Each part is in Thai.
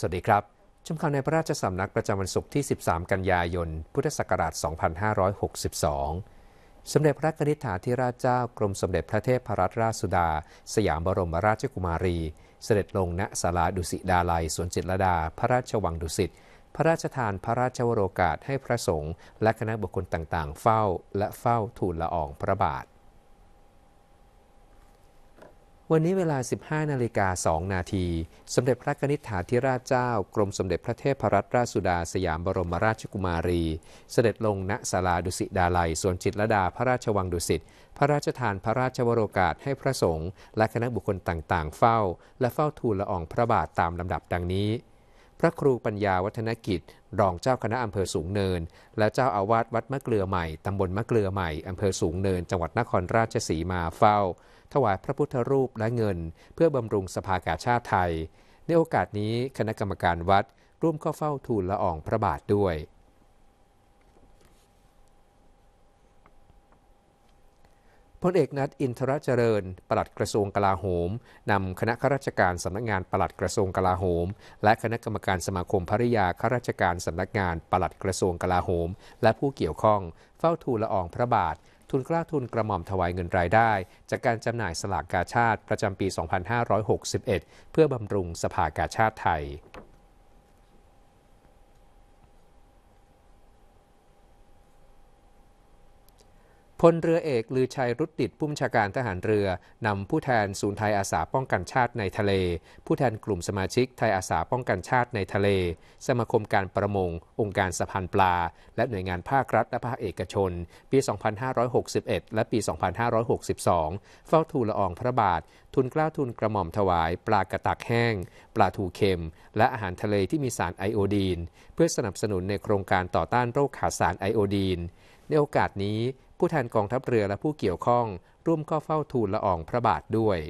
สวัสดีครับ ชมข่าวในพระราชสำนักประจำวันศุกร์ที่ 13 กันยายน พุทธศักราช 2562สมเด็จพระนิธิถาธิราชเจ้ากรมสมเด็จพระเทพรัตนราชสุดา สยามบรมราชกุมารี เสด็จลงณศาลาดุสิดาลัยสวนจิตรดา พระราชวังดุสิตพระราชทานพระราชวโรกาส ให้พระสงฆ์และคณะบุคคลต่างๆ เฝ้าและเฝ้าทูลละอองพระบาทวันนี้เวลา 15 นาฬิกา2นาที สมเด็จพระนิษฐาธิราชเจ้ากรมสมเด็จพระเทพรัตนราชสุดาสยามบรมราชกุมารี เสด็จลงณศาลาดุสิดาลัยสวนจิตรดาพระราชวังดุสิต พระราชทานพระราชวโรกาสให้พระสงฆ์และคณะบุคคลต่างๆ เฝ้า และเฝ้าทูลละอองพระบาทตามลำดับดังนี้ พระครูปัญญาวัฒนกิจ รองเจ้าคณะอำเภอสูงเนิน และเจ้าอาวาสวัดมะเกลือใหม่ ตำบลมะเกลือใหม่ อำเภอสูงเนิน จังหวัดนครราชสีมาเฝ้าถวายพระพุทธรูปและเงินเพื่อบำรุงสภากาชาติไทย ในโอกาสนี้คณะกรรมการวัดร่วมเข้าเฝ้าทูลละอองพระบาทด้วย พลเอกนัดอินทรเจริญ ปลัดกระทรวงกลาโหม นำคณะข้าราชการสำนักงานปลัดกระทรวงกลาโหม และคณะกรรมการสมาคมภริยาข้าราชการสำนักงานปลัดกระทรวงกลาโหม และผู้เกี่ยวข้อง เฝ้าทูลละอองพระบาททุนกล้าทุนกระหม่อมถวายเงินรายได้ จากการจำหน่ายสลากกาชาติประจำปี 2561 เพื่อบำรุงสภากาชาติไทยพลเรือเอกลือชัยรุดดิดผู้บัญชาการทหารเรือนำผู้แทนศูนย์ไทยอาสาป้องกันชาติในทะเล ผู้แทนกลุ่มสมาชิกไทยอาสาป้องกันชาติในทะเล สมาคมการประมงองค์การสะพานปลา และหน่วยงานภาครัฐและภาคเอกชนปี 2561 และปี 2562เฝ้าทูลละอองพระบาททุนกล้าทุนกระหม่อมถวายปลากระตักแห้ง ปลาทูเค็ม และอาหารทะเลที่มีสารไอโอดีน เพื่อสนับสนุนในโครงการต่อต้านโรคขาดสารไอโอดีนในโอกาสนี้ผู้แทนกองทัพเรือและผู้เกี่ยวข้อง ร่วมก็เฝ้าทูลละอองพระบาทด้วย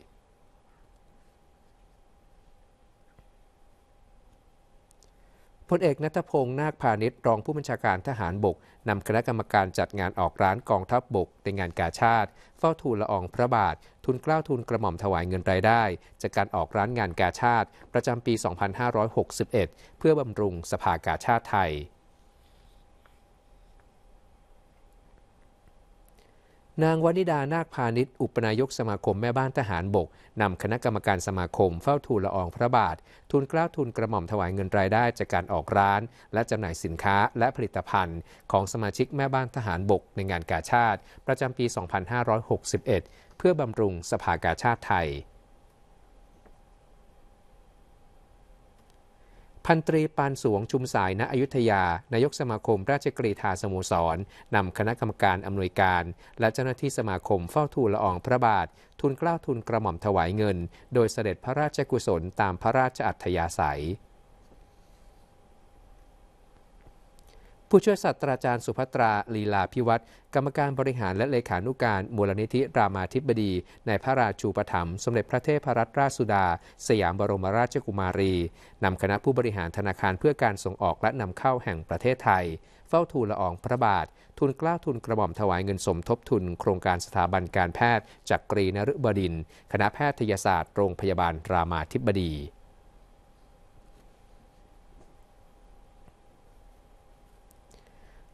พลเอกนัทพงศ์นาคพาณิชย์รองผู้บัญชาการทหารบกนำคณะกรรมการจัดงานออกร้านกองทัพบบกในงานกาชาติ เฝ้าทูลละอองพระบาท ทุนกล้าวทุนกระหม่อมถวายเงินรายได้จากการออกร้านงานกาชาติประจำปี 2561 เพื่อบำรุงสภากาชาติไทยนางวนิดานาคพาณิชย์อุปนายกสมาคมแม่บ้านทหารบก นำคณะกรรมการสมาคมเฝ้าทูลละอองพระบาท ทุนกล้าวทุนกระหม่อมถวายเงินรายได้จากการออกร้าน และจำหน่ายสินค้าและผลิตภัณฑ์ ของสมาชิกแม่บ้านทหารบกในงานกาชาติประจำปี 2561 เพื่อบำรุงสภากาชาติไทยพันตรีปานสวงชุมสาย ณอยุธยา นายกสมาคมราชกรีธาสโมสร นำคณะกรรมการอำนวยการ และเจ้าหน้าที่สมาคมเฝ้าทูลละอองพระบาท ทุนกล้าทุนกระหม่อมถวายเงิน โดยเสด็จพระราชกุศลตามพระราชอัธยาศัยผู้ช่วยศาสตราจารย์สุภัตราลีลาพิวัตรกรรมการบริหารและเลขานุการมูลนิธิรามาธิบดี ในพระราชูปถัมภ์สมเด็จพระเทพรัตนราชสุดา สยามบรมราชกุมารี นำคณะผู้บริหารธนาคารเพื่อการส่งออกและนำเข้าแห่งประเทศไทยเฝ้าทูลละอองพระบาท ทุนกล้าทุนกระหม่อมถวายเงินสมทบทุน โครงการสถาบันการแพทย์จักรีนฤบดินคณะแพทยศาสตร์โรงพยาบาลรามาธิบดี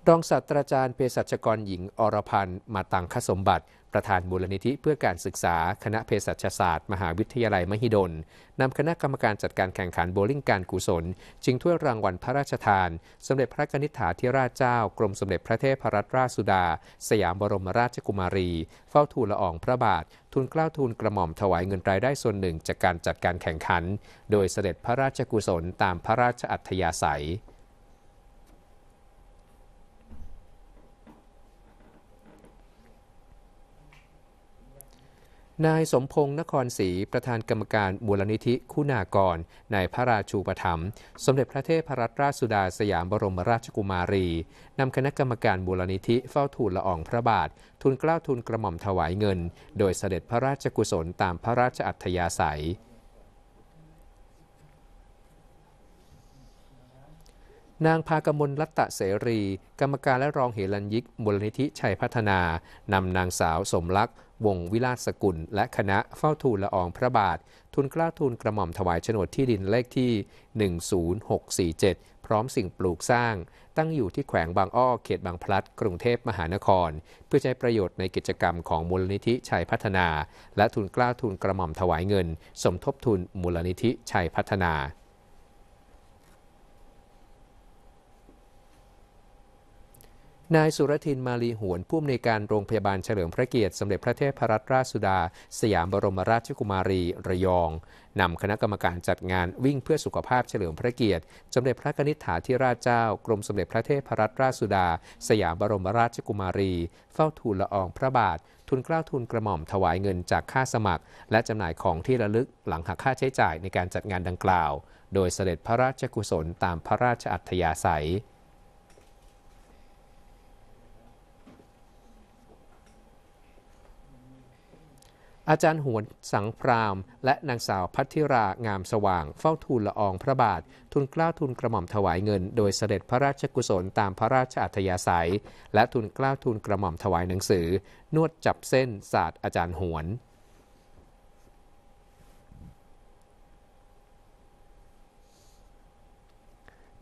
รองศาสตราจารย์เภสัชกรหญิง อรพันธ์ มาตังคสมบัติ ประธานมูลนิธิเพื่อการศึกษาคณะเภสัชศาสตร์ มหาวิทยาลัยมหิดล นำคณะกรรมการจัดการแข่งขันโบลิ่งการกุศลจิงถ้วยรางวัลพระราชทาน สมเด็จพระนิษฐาธิราชเจ้า กรมสมเด็จพระเทพรัตนราชสุดา สยามบรมราชกุมารี เฝ้าทูลละอองพระบาททุนกล้าทูลกระหม่อมถวายเงินรายได้ส่วนหนึ่งจากการจัดการแข่งขัน โดยเสด็จพระราชกุศลตามพระราชอัธยาศัยนายสมพงศ์นครศรีประธานกรรมการมูลนิธิคุณากรในพระราชูปถัมภ์สมเด็จพระเทพรัตนราชสุดาสยามบรมราชกุมารีนำคณะกรรมการมูลนิธิเฝ้าทูลละอองพระบาททุนกล้าวทุนกระหม่อมถวายเงิน โดยเสด็จพระราชกุศลตามพระราชอัธยาศัยนางพากมลรัตตะเสรี กรรมการและรองเหรันยิกมูลนิธิชัยพัฒนา นำนางสาวสมลักษ์วงวิลาสกุล และคณะเฝ้าทูลละอองพระบาท ทุนกล้าทูลกระหม่อมถวายโฉนดที่ดิน เลขที่ 10647 พร้อมสิ่งปลูกสร้างตั้งอยู่ที่แขวงบางอ้อเขตบางพลัด กรุงเทพมหานคร เพื่อใช้ประโยชน์ในกิจกรรมของมูลนิธิชัยพัฒนา และทุนกล้าทุนกระหม่อมถวายเงิน สมทบทุนมูลนิธิชัยพัฒนานายสุรทินมาลีหวนผู้อำนวยการโรงพยาบาลเฉลิมพระเกียรติ สมเด็จพระเทพรัตนราชสุดา สยามบรมราชกุมารีระยองนำคณะกรรมการจัดงานวิ่งเพื่อสุขภาพเฉลิมพระเกียรติสมเด็จพระนิษฐาธิราชเจ้า กรมสมเด็จพระเทพรัตนราชสุดา สยามบรมราชกุมารี เฝ้าทูลละอองพระบาท ทุนกล้าทุนกระหม่อมถวายเงินจากค่าสมัคร และจำหน่ายของที่ระลึกหลังหักค่าใช้จ่ายในการจัดงานดังกล่าว โดยเสด็จพระราชกุศลตามพระราชอัธยาศัยอาจารย์หวนสังพราม และนางสาวพัทธิรางามสว่าง เฝ้าทูลละอองพระบาท ทุนกล้าวทุนกระหม่อมถวายเงิน โดยเสด็จพระราชกุศลตามพระราชอัธยาศัย และทุนกล้าวทุนกระหม่อมถวายหนังสือนวดจับเส้นศาสตร์อาจารย์หวน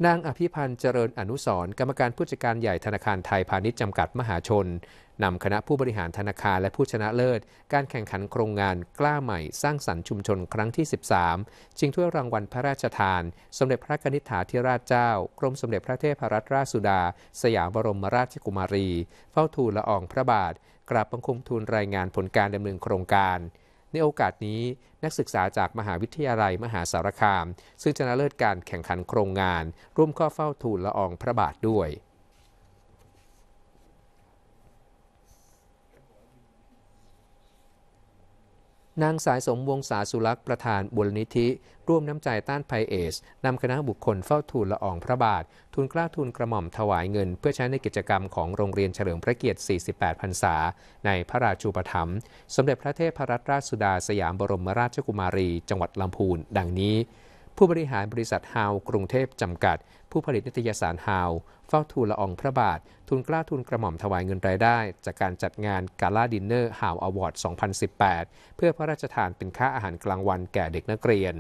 นางอภิพันธ์เจริญอนุสรกรรมการผู้จัดการใหญ่ธนาคารไทยพาณิชย์จำกัดมหาชน นำคณะผู้บริหารธนาคารและผู้ชนะเลิศ การแข่งขันโครงงานกล้าใหม่ สร้างสรรค์ชุมชนครั้งที่ 13 จิงถ้วยรางวัลพระราชทาน สมเด็จพระนิิถาธิราชเจ้า กรมสมเด็จพระเทพรัตนราชสุดา สยามบรมราชกุมารี เฝ้าทูลละอองพระบาทกราบบังคมทูลรายงานผลการดำเนินโครงการในโอกาสนี้นักศึกษาจากมหาวิทยาลัยมหาสารคาม ซึ่งชนะเลิศการแข่งขันโครงงาน ร่วมข้อเฝ้าทูลละอองพระบาทด้วยนางสายสมวงศาสุลักษ์ประธานบุรนิธิ ร่วมน้ำใจต้านภัยเอส นำคณะบุคคลเฝ้าทูลละอองพระบาททุนกล้าทุนกระหม่อมถวายเงินเพื่อใช้ในกิจกรรมของโรงเรียนเฉลิมพระเกียรติ 48พรรษา ในพระราชูปถัมภ์สมเด็จพระเทพรัตนราชสุดาสยามบรมราชกุมารี จังหวัดลำพูนดังนี้ผู้บริหารบริษัทฮาว กรุงเทพจำกัด ผู้ผลิตนิตยสารฮาว เฝ้าทูลละอองพระบาท ทุนกล้าทุนกระหม่อมถวายเงินรายได้จากการจัดงานกาล่าดินเนอร์ฮาวอวอร์ด 2018 เพื่อพระราชทานเป็นค่าอาหารกลางวันแก่เด็กนักเรียน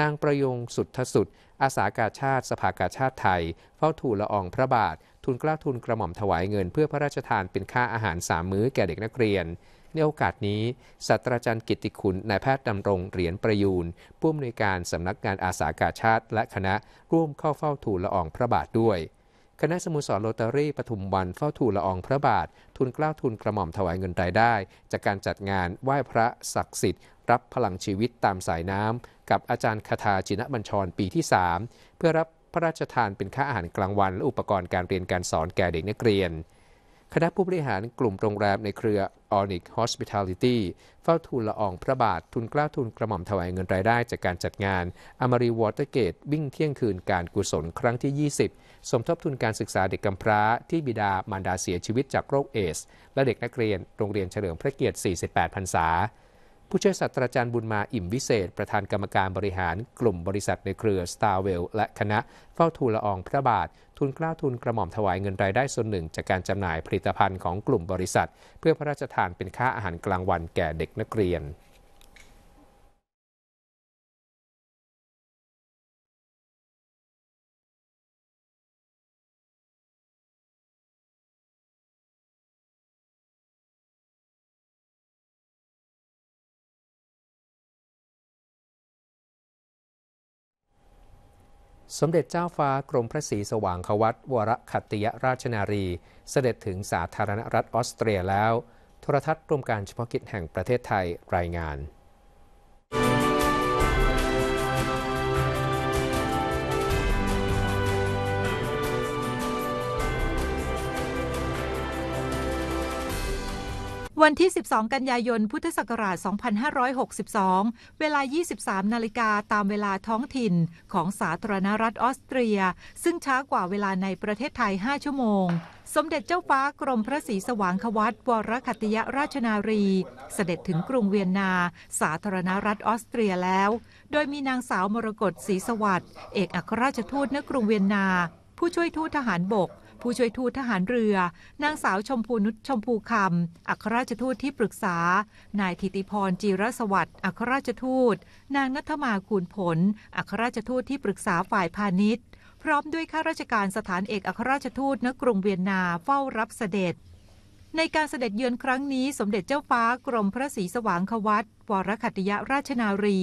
นางประยงสุทธสุด อาสากาชาติ สภากาชาติไทย เฝ้าทูลละอองพระบาท ทุนกล้าทุนกระหม่อมถวายเงิน เพื่อพระราชทานเป็นค่าอาหารสามมื้อแก่เด็กนักเรียนในโอกาสนี้ศาสตราจารย์กิติคุณนายแพทย์ดำรงเหรียญประยูนผู้อำนวยการสำนักงานอาสากาชาติ และคณะร่วมเข้าเฝ้าทูลละอองพระบาทด้วย คณะสมุสรโรตารี่ปทุมวันเฝ้าทูลละอองพระบาท ทุนกล้าวทุนกระหม่อมถวายเงินรายได้ จากการจัดงานไหว้พระศักดิ์สิทธิ์ รับพลังชีวิตตามสายน้ำกับอาจารย์คาถาจินบัญชรปีที่3เพื่อรับพระราชทานเป็นค่าอาหารกลางวันและอุปกรณ์การเรียนการสอนแก่เด็กนักเรียนคณะผู้บริหารกลุ่มโรงแรมในเครือ Onyx Hospitality เฝ้าทูลละอองพระบาท ทุนกล้าทุนกระหม่อมถวายเงินรายได้จากการจัดงานอามารีวอเตอร์เกตวิ่งเที่ยงคืนการกุศลครั้งที่ 20 สมทบทุนการศึกษาเด็กกำพร้าที่บิดามารดาเสียชีวิตจากโรคเอส และเด็กนักเรียน โรงเรียนเฉลิมพระเกียรติ 48พรรษาผู้ช่วยศาสตราจารย์บุญมาอิ่มวิเศษ ประธานกรรมการบริหารกลุ่มบริษัทในเครือ s t a r w e l l และคณะเฝ้าทูลละอองพระบาท ทุนกล้าทุนกระหม่อมถวายเงินรายได้ส่วนหนึ่งจากการจำหน่ายผลิตภัณฑ์ของกลุ่มบริษัท เพื่อพระราชทานเป็นค่าอาหารกลางวันแก่เด็กนักเรียนสมเด็จเจ้าฟ้ากรมพระศรีสว่างควัตวรคัติยราชนารี เสด็จถึงสาธารณรัฐ ออสเตรียแล้ว โทรทัศน์กรมการเฉพาะกิจแห่งประเทศไทยรายงานวันที่ 12 กันยายน พุทธศักราช 2562 เวลา 23 นาฬิกาตามเวลาท้องถิ่นของสาธารณรัฐออสเตรีย ซึ่งช้ากว่าเวลาในประเทศไทย 5 ชั่วโมง สมเด็จเจ้าฟ้ากรมพระศรีสว่างควัตวรคัติยราชนารี เสด็จถึงกรุงเวียนนา สาธารณรัฐออสเตรียแล้ว โดยมีนางสาวมรกตศรีสวัสดิ์ เอกอัครราชทูตณกรุงเวียนนา ผู้ช่วยทูตทหารบกผู้ช่วยทูตทหารเรือ นางสาวชมพูนุชชมพูคำอัครราชทูตที่ปรึกษา นายธิติพรจีรสวัสดิ์อัครราชทูต นางนัทมาคูณผลอัครราชทูตที่ปรึกษาฝ่ายพาณิชย์ พร้อมด้วยข้าราชการสถานเอกอัครราชทูตณกรุงเวียนนาเฝ้ารับเสด็จ ในการเสด็จเยือนครั้งนี้ สมเด็จเจ้าฟ้ากรมพระศรีสว่างควัตวรคัตยราชนารี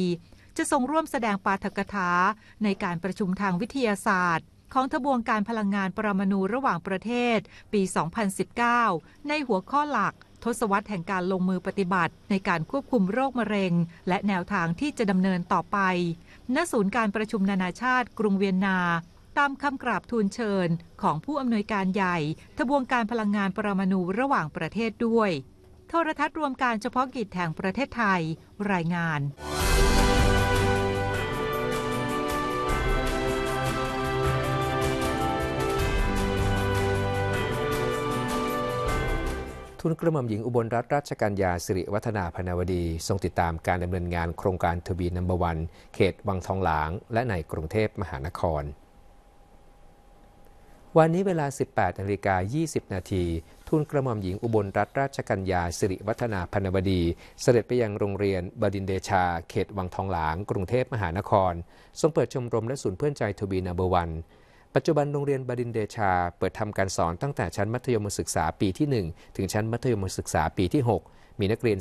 จะทรงร่วมแสดงปาฐกถาในการประชุมทางวิทยาศาสตร์ของทบวงการพลังงานปรมาณูระหว่างประเทศ ปี 2019 ในหัวข้อหลักทศวรรษแห่งการลงมือปฏิบัติในการควบคุมโรคมะเร็ง และแนวทางที่จะดำเนินต่อไปณศูนย์การประชุมนานาชาติ กรุงเวียนนาตามคำกราบทูลเชิญของผู้อำนวยการใหญ่ ทบวงการพลังงานปรมาณูระหว่างประเทศด้วยโทรทัศน์รวมการเฉพาะกิจแห่งประเทศไทยรายงานทุนกระหม่อมหญิงอุบลรัตนราชกัญญาสิริวัฒนาพนาวดีทรงติดตามการ ดำเนินงานโครงการทวีนัมเบอร์วันเขตวังทองหลางและในกรุงเทพมหานคร วันนี้เวลา 18นาฬิกา20 นาทีทูลกระหม่อมหญิงอุบลรัตนราชกัญญาสิริวัฒนาพนาวดี เสด็จไปยังโรงเรียน บดินเดชา เขตวังทองหลาง กรุงเทพมหานครทรงเปิดชมรมและศูนย์เพื่อนใจทวีนัมเบอร์วันปัจจุบันโรงเรียนบดินเดชา เปิดทำการสอนตั้งแต่ชั้นมัธยมศึกษาปีที่ 1 ถึงชั้นมัธยมศึกษาปีที่ 6 มีนักเรียน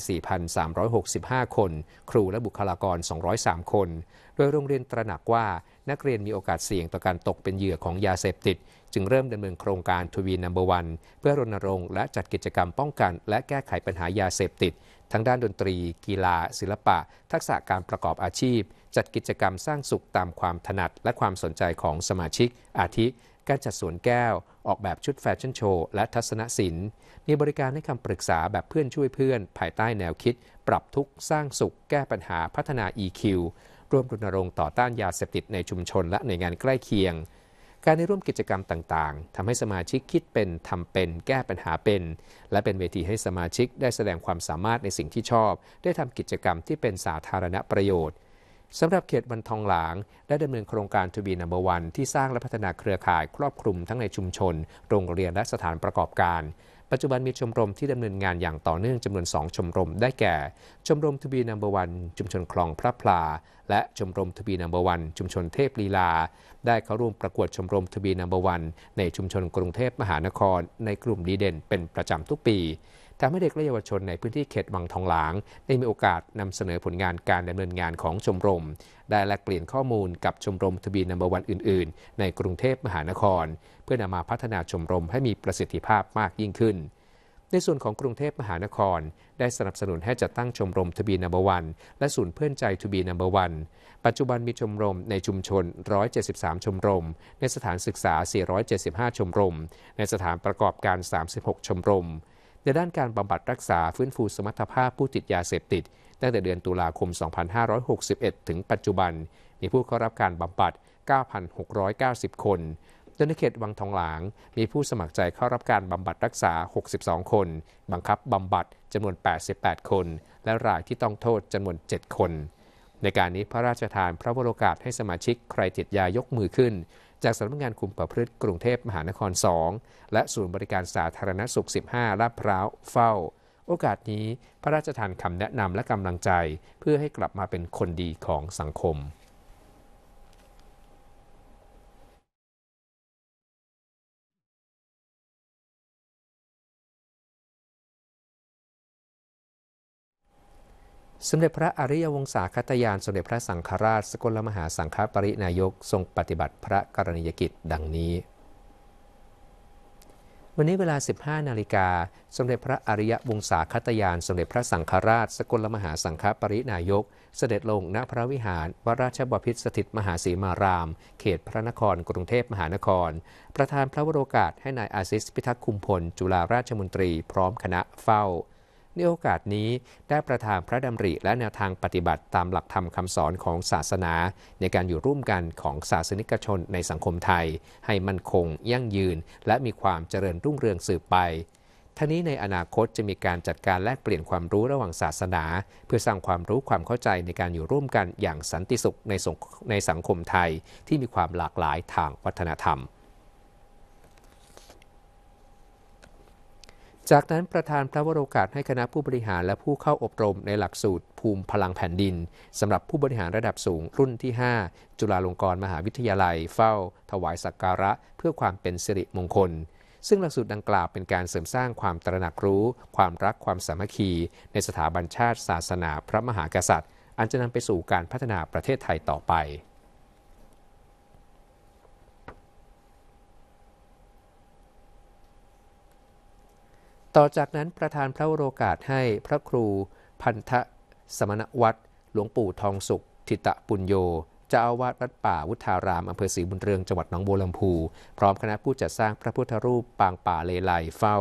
4,365 คน ครูและบุคลากร 203 คน โดยโรงเรียนตระหนักว่านักเรียนมีโอกาสเสี่ยงต่อการตกเป็นเหยื่อของยาเสพติด จึงเริ่มดำเนินโครงการทวีนัมเบอร์วันเพื่อรณรงค์และจัดกิจกรรมป้องกัน และแก้ไขปัญหายาเสพติดทั้งด้านดนตรี กีฬา ศิลปะ ทักษะการประกอบอาชีพ จัดกิจกรรมสร้างสุขตามความถนัดและความสนใจของสมาชิกอาทิการจัดสวนแก้วออกแบบชุดแฟชั่นโชว์และทัศนศิลป์ มีบริการให้คำปรึกษาแบบเพื่อนช่วยเพื่อน ภายใต้แนวคิด ปรับทุกสร้างสุขแก้ปัญหาพัฒนา EQ ร่วมรณรงค์ต่อต้านยาเสพติดในชุมชนและหน่วยงานใกล้เคียงการได้ร่วมกิจกรรมต่างๆ ทำให้สมาชิกคิดเป็นทำเป็น แก้ปัญหาเป็น และเป็นเวทีให้สมาชิกได้แสดงความสามารถในสิ่งที่ชอบ ได้ทำกิจกรรมที่เป็นสาธารณประโยชน์ สำหรับเขตวันทองหลางได้ดำเนินโครงการทูบีนัมเบอร์วันที่สร้างและพัฒนาเครือข่ายครอบคลุมทั้งในชุมชน โรงเรียนและสถานประกอบการปัจจุบันมีชมรมที่ดำเนินงานอย่างต่อเนื่องจำนวน2ชมรมได้แก่ ชมรมทบีนัมเบอร์วันชุมชนคลองพระพลาและชมรมทบีนัมเบอร์วันชุมชนเทพลีลา ได้เข้าร่วมประกวดชมรมทบีนัมเบอร์วันในชุมชนกรุงเทพมหานคร ในกลุ่มดีเด่นเป็นประจำทุกปีทำให้เด็กและเยาวชนในพื้นที่เขตวังทองหลาง ได้มีโอกาสนำเสนอผลงานการดำเนินงานของชมรม ได้แลกเปลี่ยนข้อมูลกับชมรมทบีนัมเบอร์วันอื่น ๆ ในกรุงเทพมหานคร เพื่อนำมาพัฒนาชมรมให้มีประสิทธิภาพมากยิ่งขึ้น ในส่วนของกรุงเทพมหานคร ได้สนับสนุนให้จัดตั้งชมรมทบีนัมเบอร์วันและศูนย์เพื่อนใจทบีนัมเบอร์วันปัจจุบันมีชมรมในชุมชน 173 ชมรม ในสถานศึกษา475ชมรมในสถานประกอบการ 36 ชมรมในด้านการบำบัดรักษา ฟื้นฟูสมรรถภาพผู้ติดยาเสพติด ตั้งแต่เดือนตุลาคม 2561 ถึงปัจจุบัน มีผู้เข้ารับการบำบัด 9,690 คนโดยในเขตวังทองหลาง มีผู้สมัครใจเข้ารับการบำบัดรักษา 62 คน บังคับบำบัดจำนวน 88 คน และรายที่ต้องโทษจำนวน 7 คน ในการนี้พระราชทานพระบรโรกาสให้สมาชิกใครติดยายกมือขึ้นจากสำนักงานคุมประพฤติกรุงเทพมหานคร 2 และศูนย์บริการสาธารณสุข 15ลาดพร้าวเฝ้า โอกาสนี้พระราชทานคำแนะนำและกำลังใจเพื่อให้กลับมาเป็นคนดีของสังคมสมเด็จพระอริยวงศาคตยาน สมเด็จพระสังฆราช สกลมหาสังฆปรินายกทรงปฏิบัติพระกรณียกิจดังนี้ วันนี้เวลา 15 นาฬิกา สมเด็จพระอริยวงศาคตยาน สมเด็จพระสังฆราช สกลมหาสังฆปรินายก เสด็จลงณพระวิหารวราชบพิษสถิตมหาศรีมาราม เขตพระนคร กรุงเทพมหานคร ประธานพระวโรกาสให้นายอาซิสพิทักษ์คุมพล จุฬาราชมนตรีพร้อมคณะเฝ้าในโอกาสนี้ได้ประทานพระดำริและแนวทางปฏิบัติตามหลักธรรมคำสอนของศาสนา ในการอยู่ร่วมกันของศาสนิกชนในสังคมไทย ให้มั่นคง ยั่งยืน และมีความเจริญรุ่งเรืองสืบไปทั้งนี้ในอนาคตจะมีการจัดการแลกเปลี่ยนความรู้ระหว่างศาสนา เพื่อสร้างความรู้ความเข้าใจในการอยู่ร่วมกันอย่างสันติสุขในสังคมไทย ที่มีความหลากหลายทางวัฒนธรรมจากนั้นประธานพระวโรกาสให้คณะผู้บริหารและผู้เข้าอบรมในหลักสูตรภูมิพลังแผ่นดิน สำหรับผู้บริหารระดับสูงรุ่นที่ 5จุฬาลงกรณ์มหาวิทยาลัย เฝ้า ถวายสักการะ เพื่อความเป็นสิริมงคล ซึ่งหลักสูตรดังกล่าวเป็นการเสริมสร้างความตระหนักรู้ ความรักความสามัคคี ในสถาบันชาติศาสนาพระมหากษัตริย์ อันจะนำไปสู่การพัฒนาประเทศไทยต่อไปต่อจากนั้นประธานพระโรกาสให้พระครู พันธะสมณวัตรหลวงปู่ทองสุข ทิตะปุญโยจ้าอาวาสวัดป่าวุฒารามอำเภอศรีบุญเรืองจังหวัดหนองบัวลำพู พร้อมคณะผู้จัดสร้างพระพุทธรูปปางป่าเลไลเฝ้า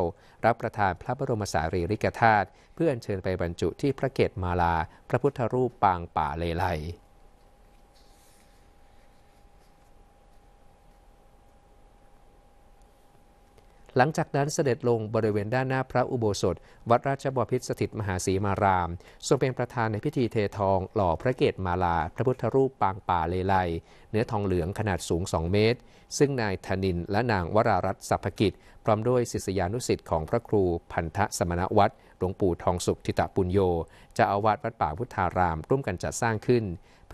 รับประทานพระบรมสารีริกธาตุเพื่ออัญเชิญไปบรรจุที่พระเกศมาลา พระพุทธรูปปางป่าเลไลหลังจากนั้นเสด็จลงบริเวณด้านหน้าพระอุโบสถวัดราชบพิตรสถิตมหาศีมารามทรงเป็นประธานในพิธีเททอง หล่อพระเกศมาลาพระพุทธรูปปางป่าเลไลเนื้อทองเหลืองขนาดสูง 2 เมตร ซึ่งนายธนินและนางวรารัตน์สัพพกิจ พร้อมด้วยศิษยานุสิ์ของพระครูพันธสมณวัตรหลวงปู่ทองสุขทิตาปุญโยจะอาวาสวัดป่าพุทธารามร่วมกันจัดสร้างขึ้น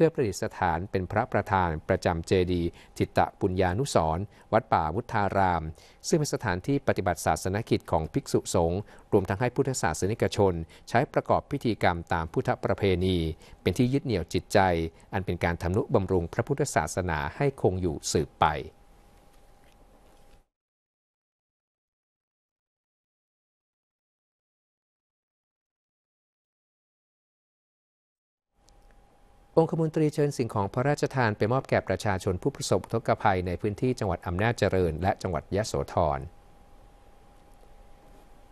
พื่อประดิษฐานเป็นพระประธานประจำเจดีย์ทิตตปุญญานุสรวัดป่าวุฒาราม ซึ่งเป็นสถานที่ปฏิบัติศาสนกิจของภิกษุสงฆ์รวมทั้งให้พุทธศาสนิกชน ใช้ประกอบพิธีกรรมตามพุทธประเพณี เป็นที่ยึดเหนี่ยวจิตใจ อันเป็นการทำนุบำรุงพระพุทธศาสนาให้คงอยู่สืบไปองคมนตรีเชิญสิ่งของพระราชทานไปมอบแก่ประชาชนผู้ประสบุทกภัยในพื้นที่จังหวัดอำนาจเจริญ และจังหวัดยะโสธร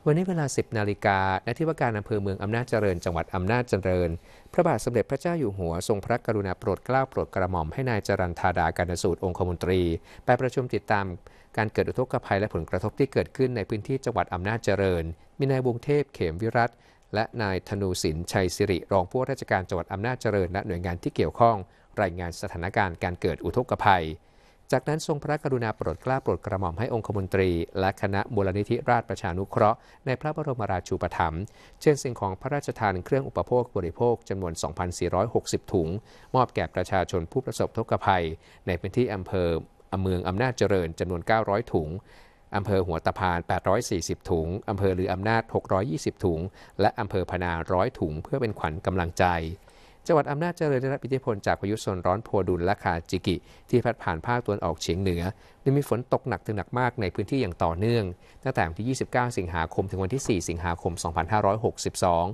วันนี้เวลา 10 นาฬิกาณที่ว่าการอำเภอเมืองอำนาจเจริญ จังหวัดอำนาจเจริญ พระบาทสมเด็จพระเจ้าอยู่หัวทรงพระกรุณาโปรดเกล้าโปรดกระหม่อมให้นายจรันธาดาการสูตรองคมนตรีไปประชุมติดตามการเกิดอุทกภัยและผลกระทบที่เกิดขึ้นในพื้นที่จังหวัดอำนาจเจริญ มีนายวงเทพเขมวิรัตและ นาย ธนูสินชัยสิริ รองผู้ว่าราชการจังหวัดอำนาจเจริญ และหน่วยงานที่เกี่ยวข้อง รายงานสถานการณ์การเกิดอุทกภัย จากนั้นทรงพระกรุณาโปรดเกล้าโปรดกระหม่อมให้องคมนตรี และคณะมูลนิธิราชประชานุเคราะห์ ในพระบรมราชูปถัมภ์เช่น สิ่งของพระราชทานเครื่องอุปโภคบริโภคจำนวน 2,460 ถุงมอบแก่ประชาชนผู้ประสบทุกภัย ในพื้นที่อำเภอเมืองอำนาจเจริญจำนวน 900 ถุงอำเภอหัวตะพาน840 ถุง อำเภอลืออำนาจ 620 ถุง และอำเภอพนาร้อยถุง เพื่อเป็นขวัญกำลังใจ จังหวัดอำนาจเจริญได้รับอิทธิพลจากพายุโซนร้อนโพดุลและคาจิกิ ที่พัดผ่านภาคตะวันออกเฉียงเหนือไดยมีฝนตกหนักถึงหนักมากในพื้นที่อย่างต่อเนื่อง ตั้งแต่วันที่ 29 สิงหาคม ถึงวันที่ 4 สิงหาคม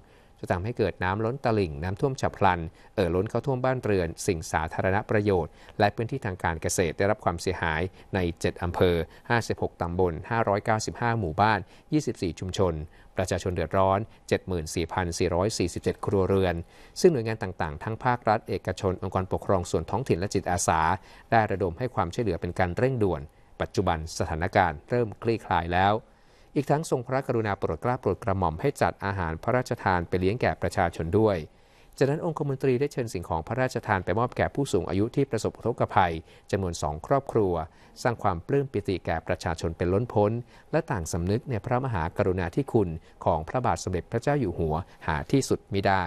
2562จะทำให้เกิดน้ำล้นตลิ่งน้ำท่วมฉับพลัน เอ่อล้นเข้าท่วมบ้านเรือนสิ่งสาธารณประโยชน์ และพื้นที่ทางการเกษตรได้รับความเสียหายใน 7 อำเภอ 56 ตำบล595 หมู่บ้าน 24 ชุมชน ประชาชนเดือดร้อน 74,447 ครัวเรือน ซึ่งหน่วยงานต่างๆ ทั้งภาครัฐเอกชนองค์กรปกครองส่วนท้องถิ่นและจิตอาสา ได้ระดมให้ความช่วยเหลือเป็นการเร่งด่วน ปัจจุบันสถานการณ์เริ่มคลี่คลายแล้วอีกทั้งทรงพระกรุณาโปรดเกล้าโปรดกระหม่อมให้จัดอาหารพระราชทานไปเลี้ยงแก่ประชาชนด้วย จากนั้น องคมนตรีได้เชิญสิ่งของพระราชทานไปมอบแก่ผู้สูงอายุที่ประสบอุทกภัยจำนวนสองครอบครัว สร้างความปลื้มปิติแก่ประชาชนเป็นล้นพ้น และต่างสำนึกในพระมหากรุณาธิคุณของพระบาทสมเด็จพระเจ้าอยู่หัวหาที่สุดมิได้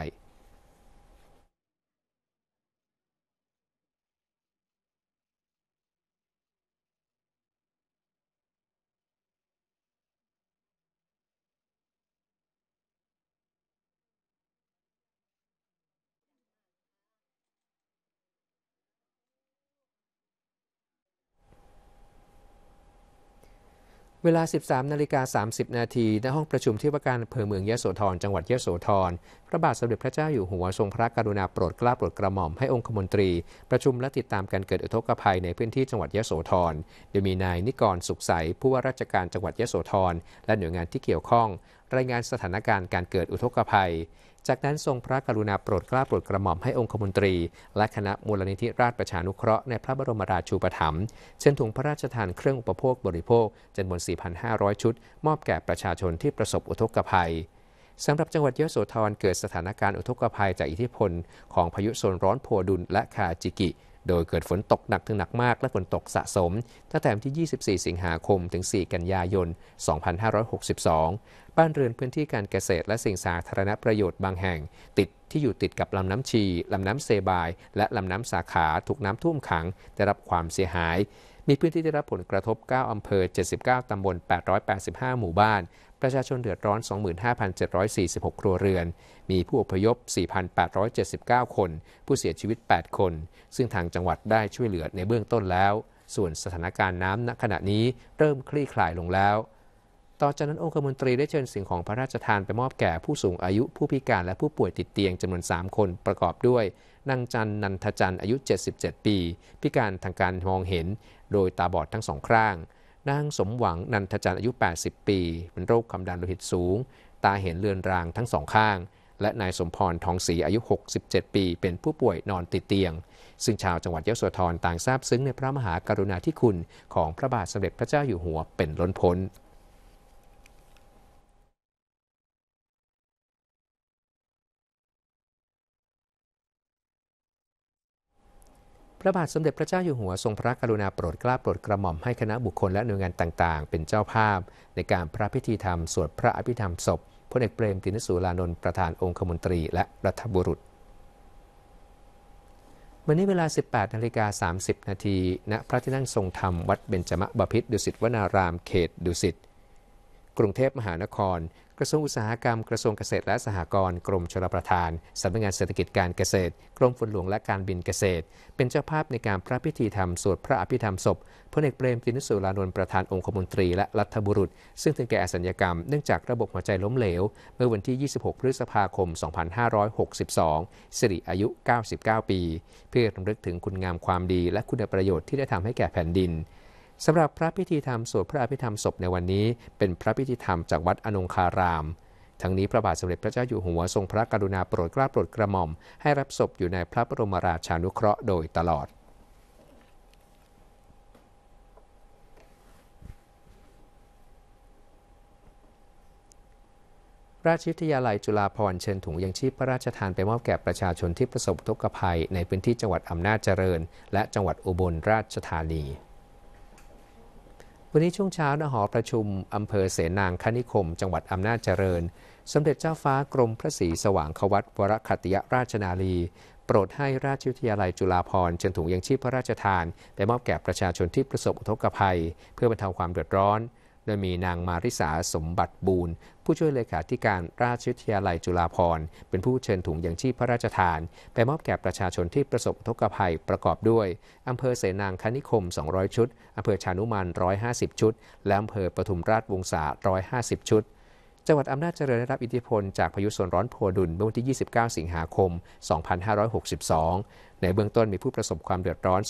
เวลา 13นาฬิกา 30 นาทีณห้องประชุมที่ว่าการอำเภอเมืองยะโสธร จังหวัดยะโสธร พระบาทสมเด็จพระเจ้าอยู่หัวทรงพระกรุณาโปรดเกล้าโปรดกระหม่อมให้องคมนตรี ประชุมและติดตามการเกิดอุทกภัยในพื้นที่จังหวัดยะโสธร โดยมีนายนิกร สุขใส ผู้ว่าราชการจังหวัดยะโสธร และหน่วยงานที่เกี่ยวข้อง รายงานสถานการณ์การเกิดอุทกภัยจากนั้นทรงพระกรุณาโปรดกล้าโปรดกระหม่อมให้องคมนตรี และคณะมูลนิธิราชประชานุเคราะห์ในพระบรมราชูปถัมภ์เชิญถุงพระราชทานเครื่องอุปโภคบริโภคจำนวน 4,500 ชุด มอบแก่ประชาชนที่ประสบอุทกภัยสำหรับจังหวัดยโสธรเกิดสถานการณ์อุทกภัยจากอิทธิพลของพายุโซนร้อนโพดุลและคาจิกิโดยเกิดฝนตกหนักถึงหนักมากและฝนตกสะสมตั้งแต่วันที่ 24 สิงหาคมถึง 4 กันยายน 2562 บ้านเรือนพื้นที่การเกษตรและสิ่งสาธารณประโยชน์บางแห่ง ติดที่อยู่ติดกับลำน้ำชี ลำน้ำเซบาย และลำน้ำสาขาถูกน้ำท่วมขัง ได้รับความเสียหาย มีพื้นที่ได้รับผลกระทบ 9 อำเภอ 79ตำบล 885 หมู่บ้านประชาชนเดือดร้อน 25,746 ครัวเรือน มีผู้อพยพ 4,879 คน ผู้เสียชีวิต 8 คน ซึ่งทางจังหวัดได้ช่วยเหลือในเบื้องต้นแล้ว ส่วนสถานการณ์น้ำณขณะนี้เริ่มคลี่คลายลงแล้ว ต่อจากนั้น องคมนตรีได้เชิญสิ่งของพระราชทานไปมอบแก่ผู้สูงอายุ ผู้พิการ และผู้ป่วยติดเตียงจำนวน 3 คนประกอบด้วย นางจันนันทจันอายุ 77 ปี พิการทางการมองเห็น โดยตาบอดทั้งสองข้างนางสมหวังนันทจันทร์อายุ 80 ปี เป็นโรคความดันโลหิตสูง ตาเห็นเลือนรางทั้งสองข้าง และนายสมพรทองศรีอายุ 67 ปีเป็นผู้ป่วยนอนติดเตียง ซึ่งชาวจังหวัดยโสธรต่างทราบซึ้งในพระมหากรุณาธิคุณของพระบาทสมเด็จพระเจ้าอยู่หัวเป็นล้นพ้นพระบาทสมเด็จพระเจ้าอยู่หัวทรงพระกรุณาโปรดเกล้าโปรดกระหม่อมให้คณะบุคคลและหน่วยงานต่างๆ เป็นเจ้าภาพ ในการพระพิธีธรรมสวดพระอภิธรรมศพพลเอกเปรมตินสุรานนท์ประธานองคมนตรีและรัฐบุรุษวันนี้เวลา 18นาฬิกา 30 นาทีณพระที่นั่งทรงธรรมวัดเบญจมบพิตรดุสิตวนารามเขตดุสิตกรุงเทพมหานครกระทรวงอุตสาหกรรมกระทรวงเกษตรและสหกรณ์กรมชลประทานสำนักงานเศรษฐกิจการเกษตรกรมฝนหลวงและการบินเกษตร เป็นเจ้าภาพในการพระพิธีธรรมสวดพระอภิธรรมศพพลเอกเปรมตินสุรานนท์ประธานองคมนตรีและรัฐบุรุษ ซึ่งถึงแก่อสัญญกรรมเนื่องจากระบบหัวใจล้มเหลวเมื่อวันที่ 26 พฤษภาคม 2562 สิริอายุ 99 ปี เพื่อรำลึกถึงคุณงามความดี และคุณประโยชน์ที่ได้ทำให้แก่แผ่นดินสำหรับพระพิธีธรรมสวดพระอภิธรรมศพในวันนี้ เป็นพระพิธีธรรมจากวัดอนงคาราม ทั้งนี้พระบาทสมเด็จพระเจ้าอยู่หัวทรงพระกรุณาโปรดกล้าโปรดกระหม่อม ให้รับศพอยู่ในพระบรมราชานุเคราะห์โดยตลอด ราชวิทยาลัยจุฬาภรณ์เชิญถุงยังชีพพระราชทานไปมอบแก่ประชาชนที่ประสบทุกขภัยในพื้นที่จังหวัดอำนาจเจริญ และจังหวัดอุบลราชธานีันนี้ช่วงเช้าณหอประชุม อำเภอเสนางคณิคมจังหวัดอำนาจเจริญ สมเด็จเจ้าฟ้ากรมพระศรีสว่างควัตวรคติยราชนาลีโปรดให้ราชวิทยาลัยจุฬาภรณ์ินถุงยังชีพพระราชทานไปมอบแก่ประชาชนที่ประสบอุทกภัย เพื่อบรรเทาความเดือดร้อนโดยมีนางมาริสาสมบัติบูรณ์ ผู้ช่วยเลขาธิการราชวิทยาลัยจุฬาภรณ์ เป็นผู้เชิญถุงยังชีพพระราชทาน ไปมอบแก่ประชาชนที่ประสบทุกภัยประกอบด้วย อำเภอเสนางคณิคม 200 ชุด อำเภอชานุมาน150 ชุด และอำเภอปทุมราชวงศา150 ชุดจังหวัดอำนาจเจริญได้รับอิทธิพลจากพายุโซนร้อนโพดุลเมื่อวันที่ 29 สิงหาคม 2562 ในเบื้องต้นมีผู้ประสบความเดือดร้อน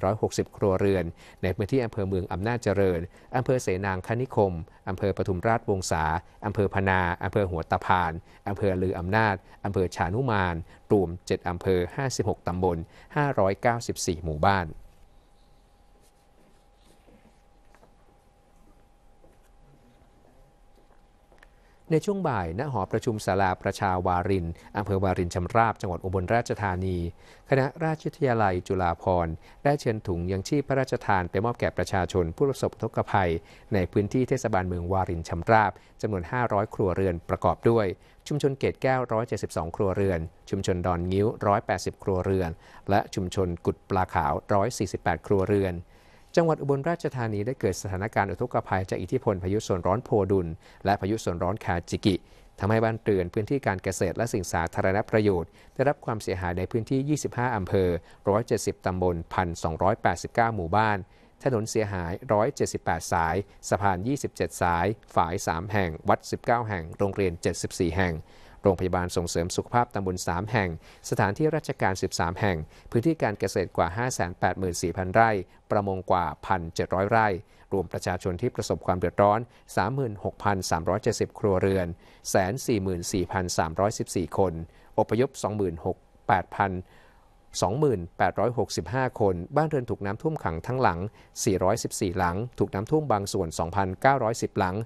2,460 ครัวเรือน ในพื้นที่อำเภอเมืองอำนาจเจริญอำเภอเสนางคณิคมอำเภอปทุมราชวงศาอำเภอพนาอำเภอหัวตะพานอำเภอลืออำนาจอำเภอชานุมานรวม7อำเภอ56 ตำบล 594 หมู่บ้านในช่วงบ่ายณหอประชุมศาลาประชาวารินอำเภอวารินชำราบจังหวัดอุบลราชธานี คณะราชวิทยาลัยจุฬาภรณ์ได้เชิญถุงยังชีพพระราชทานไปมอบแก่ประชาชนผู้ประสบทุกภัย ในพื้นที่เทศบาลเมืองวารินชำราบ จำนวน 500 ครัวเรือนประกอบด้วย ชุมชนเกตแก้ว 172 ครัวเรือน ชุมชนดอนงิ้ว 180 ครัวเรือนและชุมชนกุดปลาขาว148ครัวเรือนจังหวัดอุบลราชธานีได้เกิดสถานการณ์อุทกภัยจากอิทธิพลพายุโซนร้อนโพดุล และพายุโซนร้อนคาจิกิทำให้บ้านเตือนพื้นที่การเกษตรและสิ่งสาธารณประโยชน์ได้รับความเสียหายในพื้นที่ 25 อำเภอ 170 ตำบล 1,289 หมู่บ้าน ถนนเสียหาย 178 สาย สะพาน 27 สาย ฝาย 3 แห่ง วัด 19 แห่ง โรงเรียน 74 แห่งโรงพยาบาลส่งเสริมสุขภาพตำบล3 แห่ง สถานที่ราชการ 13 แห่ง พื้นที่การเกษตรกว่า 584,000 ไร่ ประมงกว่า 1,700 ไร่ รวมประชาชนที่ประสบความเดือดร้อน 36,370 ครัวเรือน 144,314 คนอพยพ2 6พ0 0 2,865 คน บ้านเรือนถูกน้ำท่วมขังทั้งหลัง 414 หลังถูกน้ำท่วมบางส่วน 2,910 หลัง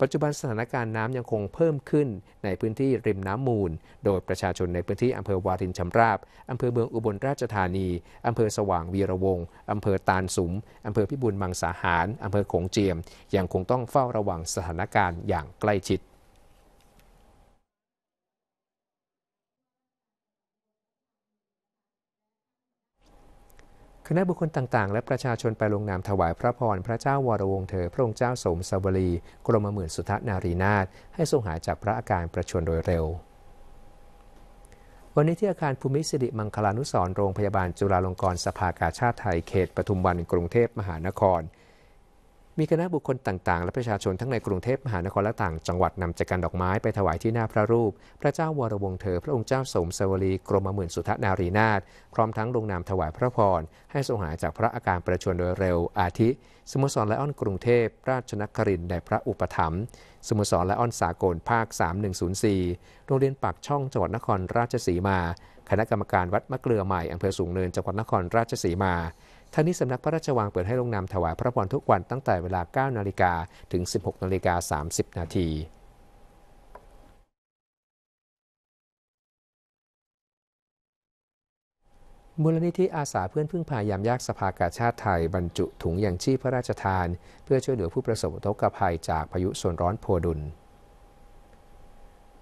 ปัจจุบันสถานการณ์น้ำยังคงเพิ่มขึ้นในพื้นที่ริมน้ำมูล โดยประชาชนในพื้นที่อำเภอวารินชำราบอำเภอเมืองอุบลราชธานีอำเภอสว่างวีระวงอำเภอตาลสุมอำเภอพิบูลมังสาหารอำเภอโขงเจียม ยังคงต้องเฝ้าระวังสถานการณ์อย่างใกล้ชิดคณะบุคคลต่างๆ และประชาชนไปลงนามถวายพระพรพระเจ้าวรวงเธอ พระองค์เจ้าสมสวรีกรมหมื่นสุทนารีนาถให้ทรงหายจากพระอาการประชวรโดยเร็ว วันนี้ที่อาคารภูมิสิริมังคลานุสรโรงพยาบาลจุฬาลงกรณ์สภากาชาติไทยเขต ปทุมวันกรุงเทพมหานครมีคณะบุคคลต่าง ๆและประชาชนทั้งในกรุงเทพมหานครและต่างจังหวัดนำจักรันดอกไม้ไปถวายที่หน้าพระรูป พระเจ้าวรวงเธอ พระองค์เจ้าสมสวรีกรมหมื่นสุทนารีนาถพร้อมทั้งลงนามถวายพระพรให้ทรงหายจากพระอาการประชวรโดยเร็วอาทิสทรสรไลออนกรุงเทพราชนครินในพระอุปถัมภ์สทรสรไลออนสากลภาค 3104 โรงเรียนปากช่องจังหวัดนครราชสีมา คณะกรรมการวัดมะเกลือใหม่อำเภอสูงเนินจังหวัดนครราชสีมาทางนี้สำนักพระราชวังเปิดให้ลงนามถวายพระพรทุกวันตั้งแต่เวลา 9นาฬิกาถึง 16นาฬิกา30นาทีมูลนิธิอาสาเพื่อนพึ่งพายามยากสภากาชาติไทยบรรจุถุงอย่างชีพพระราชทาน เพื่อช่วยเหลือผู้ประสบอุทกภัยจากพายุโซนร้อนโพดุล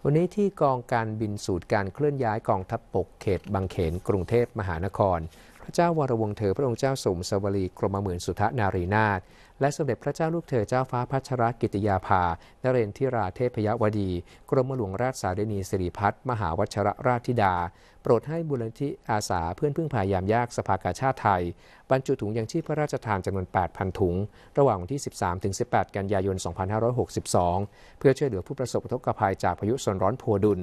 วันนี้ที่กองการบินสูตรการเคลื่อนย้ายกองทัพปบกเขตบางเขนกรุงเทพมหานครเจ้าวรวงเธอพระองค์เจ้าสมสวรีกรมหมื่นสุทนารีนาถและสมเด็จพระเจ้าลูกเธอเจ้าฟ้าพัชรกิติยาภานเรนทิราเทพยวดี กรมหลวงราชสารดนีสิริพัฒมหาวัชรราชธิดา โปรดให้บุรณิธิอาสาเพื่อนพึ่งพายามยากสภากาชาติไทยบรรจุถุงยังชีพพระราชทานจำนวน 8,000 ถุง ระหว่างวันที่ 13-18 กันยายน 2562 เพื่อช่วยเหลือผู้ประสบุภัยจากพายุโซนร้อนโพดุล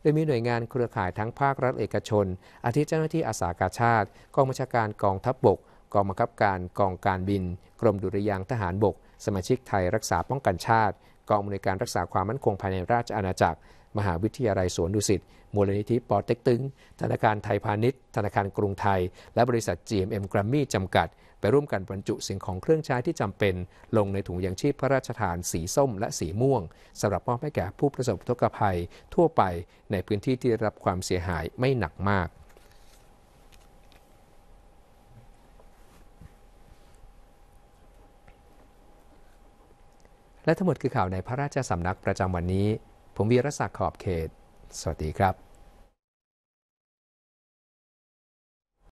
โดยมีหน่วยงานเครือข่ายทั้งภาครัฐเอกชนอาทิเจ้าหน้าที่อาสากาชาติ กองบัญชาการกองทัพบบก กองบังคับการ กองการบิน กรมดุริยางทหารบก สมาชิกไทยรักษาป้องกันชาติ กองอำนวยการรักษาความมั่นคงภายในราชอาณาจักร มหาวิทยาลัยสวนดุสิต มูลนิธิปอเต็กตึงธนาคารไทยพาณิชย์ ธนาคารกรุงไทย และบริษัท GMM Grammy จำกัดไปร่วมกันบรรจุสิ่งของเครื่องใช้ที่จำเป็น ลงในถุงยังชีพพระราชทานสีส้มและสีม่วง สำหรับมอบให้แก่ผู้ประสบทุกภัยทั่วไปในพื้นที่ที่รับความเสียหายไม่หนักมาก และทั้งหมดคือข่าวในพระราชสำนักประจำวันนี้ ผมวีรศักดิ์ขอบเขต สวัสดีครับ